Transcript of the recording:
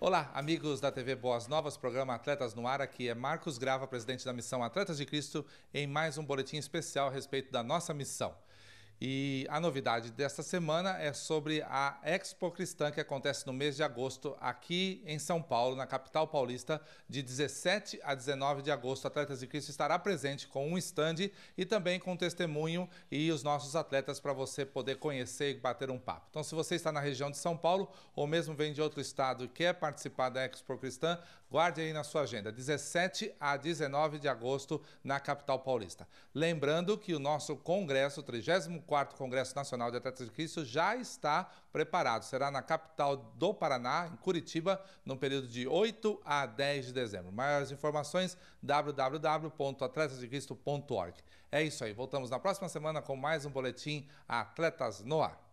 Olá, amigos da TV Boas Novas, programa Atletas no Ar. Aqui é Marcos Grava, presidente da missão Atletas de Cristo, em mais um boletim especial a respeito da nossa missão. E a novidade desta semana é sobre a Expo Cristã que acontece no mês de agosto aqui em São Paulo, na capital paulista, de 17 a 19 de agosto. Atletas de Cristo estará presente com um stand e também com testemunho e os nossos atletas para você poder conhecer e bater um papo. Então, se você está na região de São Paulo ou mesmo vem de outro estado e quer participar da Expo Cristã, guarde aí na sua agenda, 17 a 19 de agosto na capital paulista. Lembrando que o nosso congresso 30 4 Congresso Nacional de Atletas de Cristo já está preparado. Será na capital do Paraná, em Curitiba, no período de 8 a 10 de dezembro. Mais informações, www.atletasdecristo.org. É isso aí, voltamos na próxima semana com mais um boletim Atletas no Ar.